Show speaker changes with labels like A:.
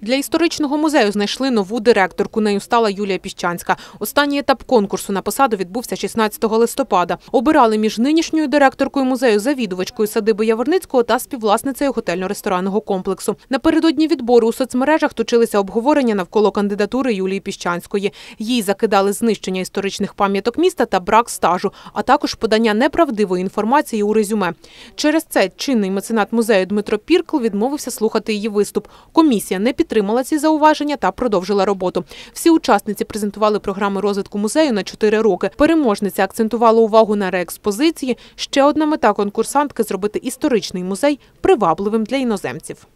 A: Для історичного музею знайшли нову директорку. Нею стала Юлія Піщанська. Останній етап конкурсу на посаду відбувся 16 листопада. Обирали між нинішньою директоркою музею, завідувачкою садиби Яворницького та співвласницею готельно-ресторанного комплексу. Напередодні відбору у соцмережах точилися обговорення навколо кандидатури Юлії Піщанської. Їй закидали знищення історичних пам'яток міста та брак стажу, а також подання неправдивої інформації у резюме. Через це чинний меценат музею Дмитро Піркл відмовився слухати її виступ. Комісія не підтримала ці зауваження та продовжила роботу. Всі учасниці презентували програми розвитку музею на 4 роки. Переможниця акцентувала увагу на реекспозиції. Ще одна мета конкурсантки зробити історичний музей привабливим для іноземців.